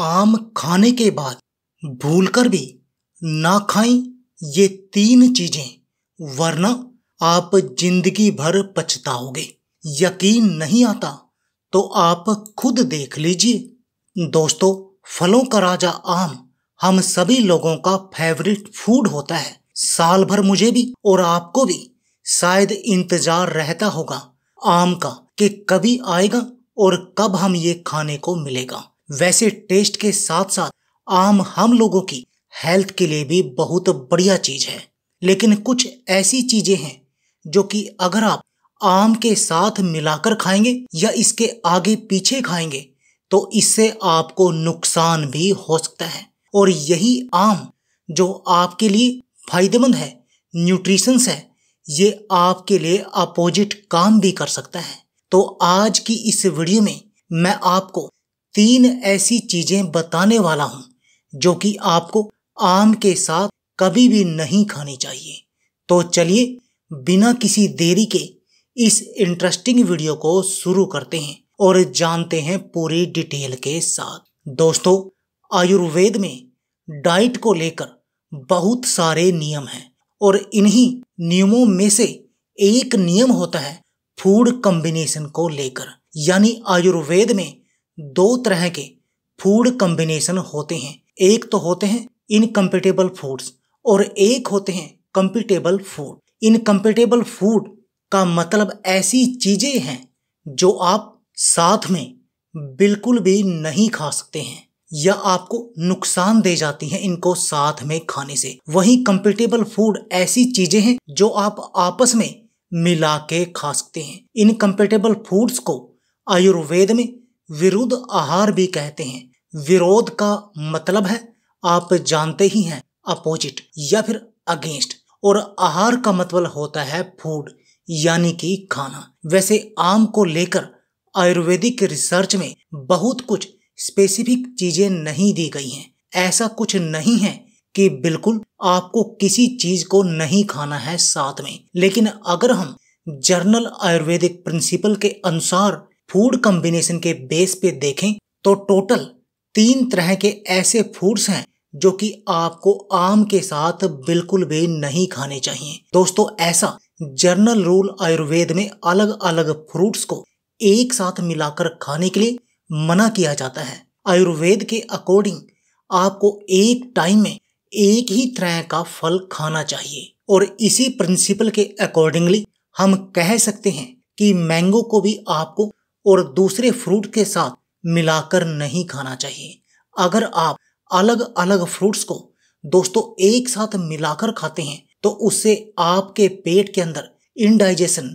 आम खाने के बाद भूलकर भी ना खाएं ये तीन चीजें वरना आप जिंदगी भर पछताओगे यकीन नहीं आता तो आप खुद देख लीजिए दोस्तों फलों का राजा आम हम सभी लोगों का फेवरेट फूड होता है साल भर मुझे भी और आपको भी शायद इंतजार रहता होगा आम का कि कभी आएगा और कब हम ये खाने को मिलेगा वैसे टेस्ट के साथ साथ आम हम लोगों की हेल्थ के लिए भी बहुत बढ़िया चीज है लेकिन कुछ ऐसी चीजें हैं जो कि अगर आप आम के साथ मिलाकर खाएंगे या इसके आगे पीछे खाएंगे तो इससे आपको नुकसान भी हो सकता है और यही आम जो आपके लिए फायदेमंद है न्यूट्रिशंस है ये आपके लिए अपोजिट काम भी कर सकता है तो आज की इस वीडियो में मैं आपको तीन ऐसी चीजें बताने वाला हूं जो कि आपको आम के साथ कभी भी नहीं खानी चाहिए तो चलिए बिना किसी देरी के इस इंटरेस्टिंग वीडियो को शुरू करते हैं और जानते हैं पूरी डिटेल के साथ दोस्तों आयुर्वेद में डाइट को लेकर बहुत सारे नियम हैं और इन्हीं नियमों में से एक नियम होता है फूड कॉम्बिनेशन को लेकर यानी आयुर्वेद में दो तरह के फूड कम्बिनेशन होते हैं एक तो होते हैं इनकम्पेटेबल फूड्स और एक होते हैं कम्पिटेबल फूड इनकम्पेटेबल फूड का मतलब ऐसी चीज़ें हैं जो आप साथ में बिल्कुल भी नहीं खा सकते हैं या आपको नुकसान दे जाती हैं इनको साथ में खाने से वहीं कंपेटेबल फूड ऐसी चीजें हैं जो आप आपस में मिला के खा सकते हैं इन कंपेटेबल फूड्स को आयुर्वेद में विरुद्ध आहार भी कहते हैं विरोध का मतलब है आप जानते ही हैं अपोजिट या फिर अगेंस्ट और आहार का मतलब होता है फूड यानी कि खाना वैसे आम को लेकर आयुर्वेदिक रिसर्च में बहुत कुछ स्पेसिफिक चीजें नहीं दी गई हैं ऐसा कुछ नहीं है कि बिल्कुल आपको किसी चीज को नहीं खाना है साथ में लेकिन अगर हम जर्नल आयुर्वेदिक प्रिंसिपल के अनुसार फूड कॉम्बिनेशन के बेस पे देखें तो टोटल तीन तरह के ऐसे फूड्स हैं जो कि आपको आम के साथ बिल्कुल भी नहीं खाने चाहिए दोस्तों ऐसा जर्नल रूल आयुर्वेद में अलग अलग फ्रूट्स को एक साथ मिलाकर खाने के लिए मना किया जाता है आयुर्वेद के अकॉर्डिंग आपको एक टाइम में एक ही तरह का फल खाना चाहिए और इसी प्रिंसिपल के अकॉर्डिंगली हम कह सकते हैं कि मैंगो को भी आपको और दूसरे फ्रूट के साथ मिलाकर नहीं खाना चाहिए अगर आप अलग अलग फ्रूट्स को दोस्तों एक साथ मिलाकर खाते हैं तो उससे आपके पेट के अंदर इनडाइजेशन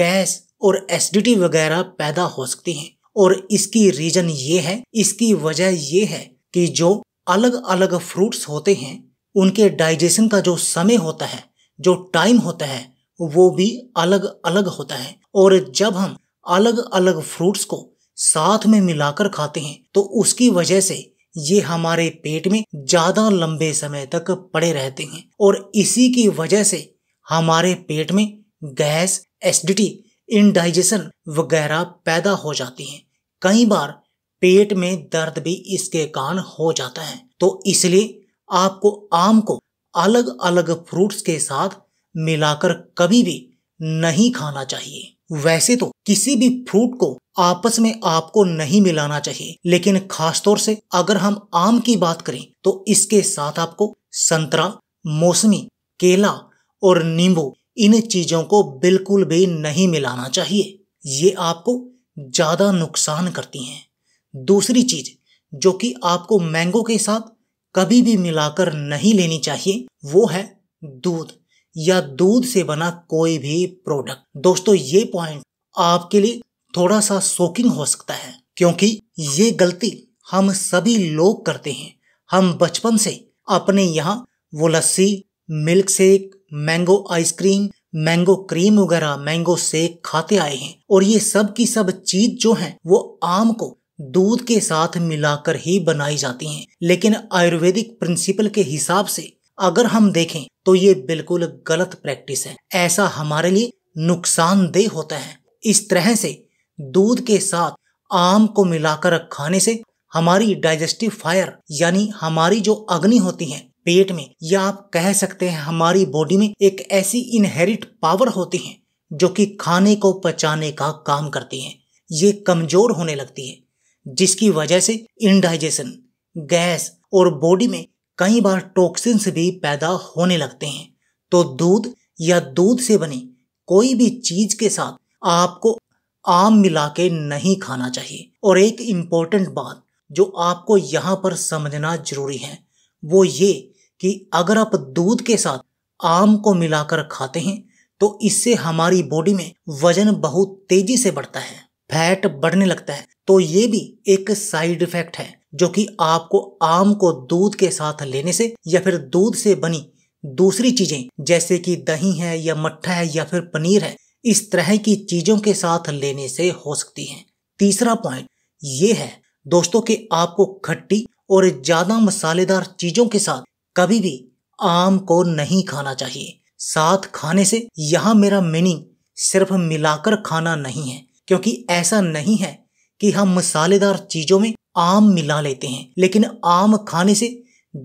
गैस और एसिडिटी वगैरह पैदा हो सकती हैं और इसकी रीजन ये है इसकी वजह ये है कि जो अलग अलग फ्रूट्स होते हैं उनके डाइजेशन का जो समय होता है जो टाइम होता है वो भी अलग अलग होता है और जब हम अलग अलग फ्रूट्स को साथ में मिलाकर खाते हैं तो उसकी वजह से ये हमारे पेट में ज्यादा लंबे समय तक पड़े रहते हैं और इसी की वजह से हमारे पेट में गैस एसिडिटी इनडाइजेशन वगैरह पैदा हो जाती हैं कई बार पेट में दर्द भी इसके कारण हो जाता है तो इसलिए आपको आम को अलग अलग फ्रूट्स के साथ मिलाकर कभी भी नहीं खाना चाहिए वैसे तो किसी भी फ्रूट को आपस में आपको नहीं मिलाना चाहिए लेकिन खासतौर से अगर हम आम की बात करें तो इसके साथ आपको संतरा मौसमी केला और नींबू इन चीजों को बिल्कुल भी नहीं मिलाना चाहिए ये आपको ज़्यादा नुकसान करती हैं दूसरी चीज़ जो कि आपको मैंगो के साथ कभी भी मिलाकर नहीं लेनी चाहिए वो है दूध या दूध से बना कोई भी प्रोडक्ट दोस्तों ये पॉइंट आपके लिए थोड़ा सा शोकिंग हो सकता है क्योंकि ये गलती हम सभी लोग करते हैं हम बचपन से अपने यहाँ वो लस्सी milk shake mango ice cream mango cream वगैरह मैंगो शेक खाते आए हैं और ये सब की सब चीज जो है वो आम को दूध के साथ मिलाकर ही बनाई जाती हैं लेकिन आयुर्वेदिक प्रिंसिपल के हिसाब से अगर हम देखें तो ये बिल्कुल गलत प्रैक्टिस है ऐसा हमारे लिए नुकसानदेह होता है इस तरह से दूध के साथ आम को मिलाकर खाने से हमारी डाइजेस्टिव फायर यानी हमारी जो अग्नि होती है पेट में या आप कह सकते हैं हमारी बॉडी में एक ऐसी इनहेरिट पावर होती है जो कि खाने को पचाने का काम करती है ये कमजोर होने लगती है जिसकी वजह से इनडाइजेशन गैस और बॉडी में कई बार टॉक्सिन्स भी पैदा होने लगते हैं तो दूध या दूध से बनी कोई भी चीज के साथ आपको आम मिला के नहीं खाना चाहिए और एक इम्पोर्टेंट बात जो आपको यहाँ पर समझना जरूरी है वो ये कि अगर आप दूध के साथ आम को मिलाकर खाते हैं तो इससे हमारी बॉडी में वजन बहुत तेजी से बढ़ता है फैट बढ़ने लगता है तो ये भी एक साइड इफेक्ट है जो कि आपको आम को दूध के साथ लेने से या फिर दूध से बनी दूसरी चीजें जैसे कि दही है या मट्ठा है या फिर पनीर है इस तरह की चीजों के साथ लेने से हो सकती है तीसरा पॉइंट ये है दोस्तों कि आपको खट्टी और ज्यादा मसालेदार चीजों के साथ कभी भी आम को नहीं खाना चाहिए साथ खाने से यहाँ मेरा मीनिंग सिर्फ मिलाकर खाना नहीं है क्योंकि ऐसा नहीं है कि हम मसालेदार चीजों में आम मिला लेते हैं लेकिन आम खाने से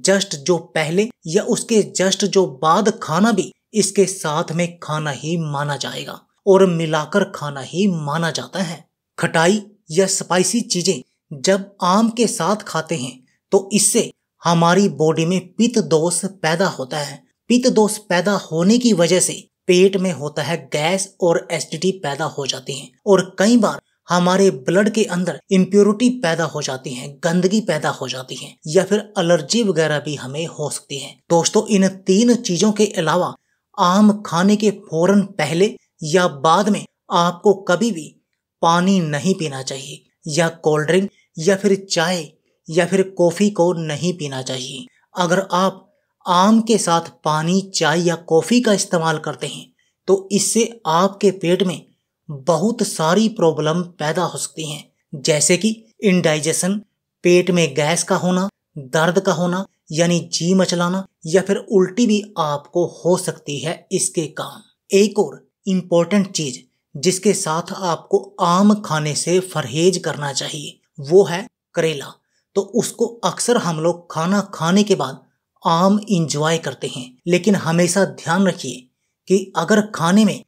जस्ट जो पहले या उसके जस्ट जो बाद खाना भी इसके साथ में खाना ही माना जाएगा और मिलाकर खाना ही माना जाता है खटाई या स्पाइसी चीजें जब आम के साथ खाते हैं तो इससे हमारी बॉडी में पित्त दोष पैदा होता है पित्त दोष पैदा होने की वजह से पेट में होता है गैस और एसिडिटी पैदा हो जाती है और कई बार हमारे ब्लड के अंदर इम्प्योरिटी पैदा हो जाती है गंदगी पैदा हो जाती है या फिर एलर्जी वगैरह भी हमें हो सकती है दोस्तों इन तीन चीजों के अलावा आम खाने के फौरन पहले या बाद में आपको कभी भी पानी नहीं पीना चाहिए या कोल्ड ड्रिंक या फिर चाय या फिर कॉफ़ी को नहीं पीना चाहिए अगर आप आम के साथ पानी चाय या कॉफ़ी का इस्तेमाल करते हैं तो इससे आपके पेट में बहुत सारी प्रॉब्लम पैदा हो सकती हैं जैसे कि इनडाइजेशन पेट में गैस का होना दर्द का होना यानी जी मचलाना या फिर उल्टी भी आपको हो सकती है इसके काम एक और इम्पोर्टेंट चीज जिसके साथ आपको आम खाने से परहेज करना चाहिए वो है करेला तो उसको अक्सर हम लोग खाना खाने के बाद आम इंजॉय करते हैं लेकिन हमेशा ध्यान रखिए कि अगर खाने में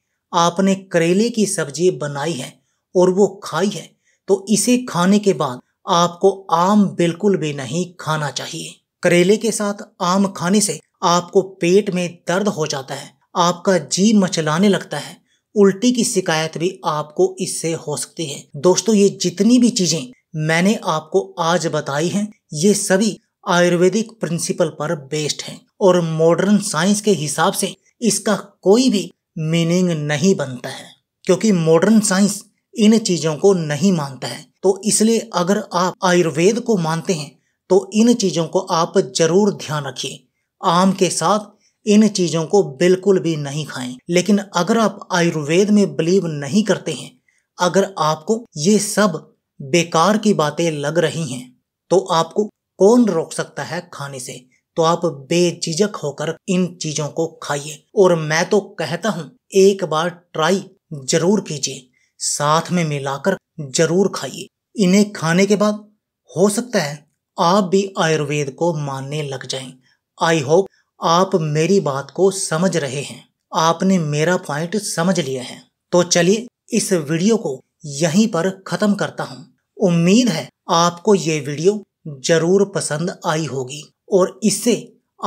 आपने करेले की सब्जी बनाई है और वो खाई है तो इसे खाने के बाद आपको आम बिल्कुल भी नहीं खाना चाहिए करेले के साथ आम खाने से आपको पेट में दर्द हो जाता है आपका जी मचलाने लगता है उल्टी की शिकायत भी आपको इससे हो सकती है दोस्तों ये जितनी भी चीजें मैंने आपको आज बताई हैं ये सभी आयुर्वेदिक प्रिंसिपल पर बेस्ड हैं और मॉडर्न साइंस के हिसाब से इसका कोई भी मीनिंग नहीं बनता है क्योंकि मॉडर्न साइंस इन चीजों को नहीं मानता है तो इसलिए अगर आप आयुर्वेद को मानते हैं तो इन चीजों को आप जरूर ध्यान रखिए आम के साथ इन चीज़ों को बिल्कुल भी नहीं खाएं लेकिन अगर आप आयुर्वेद में बिलीव नहीं करते हैं अगर आपको ये सब बेकार की बातें लग रही हैं तो आपको कौन रोक सकता है खाने से तो आप बेझिझक होकर इन चीज़ों को खाइए और मैं तो कहता हूँ एक बार ट्राई जरूर कीजिए साथ में मिलाकर जरूर खाइए इन्हें खाने के बाद हो सकता है आप भी आयुर्वेद को मानने लग जाएं। आई होप आप मेरी बात को समझ रहे हैं आपने मेरा पॉइंट समझ लिया है तो चलिए इस वीडियो को यहीं पर ख़त्म करता हूँ उम्मीद है आपको ये वीडियो जरूर पसंद आई होगी और इससे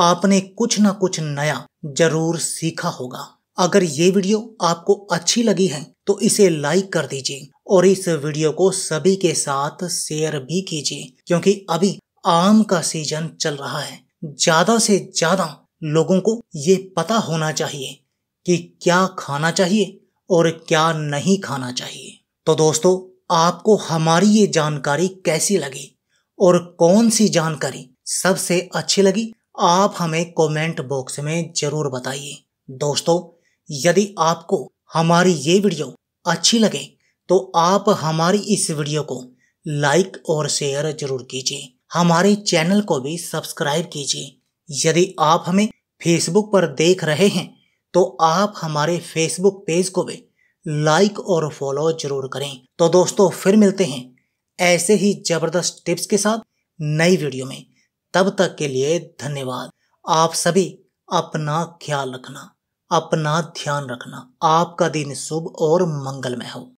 आपने कुछ ना कुछ नया जरूर सीखा होगा अगर ये वीडियो आपको अच्छी लगी है तो इसे लाइक कर दीजिए और इस वीडियो को सभी के साथ शेयर भी कीजिए क्योंकि अभी आम का सीजन चल रहा है ज्यादा से ज्यादा लोगों को ये पता होना चाहिए कि क्या खाना चाहिए और क्या नहीं खाना चाहिए तो दोस्तों आपको हमारी ये जानकारी कैसी लगी और कौन सी जानकारी सबसे अच्छी लगी आप हमें कमेंट बॉक्स में जरूर बताइए दोस्तों यदि आपको हमारी ये वीडियो अच्छी लगे तो आप हमारी इस वीडियो को लाइक और शेयर जरूर कीजिए हमारे चैनल को भी सब्सक्राइब कीजिए यदि आप हमें फेसबुक पर देख रहे हैं तो आप हमारे फेसबुक पेज को भी लाइक और फॉलो जरूर करें तो दोस्तों फिर मिलते हैं ऐसे ही जबरदस्त टिप्स के साथ नई वीडियो में तब तक के लिए धन्यवाद आप सभी अपना ख्याल रखना अपना ध्यान रखना आपका दिन शुभ और मंगलमय हो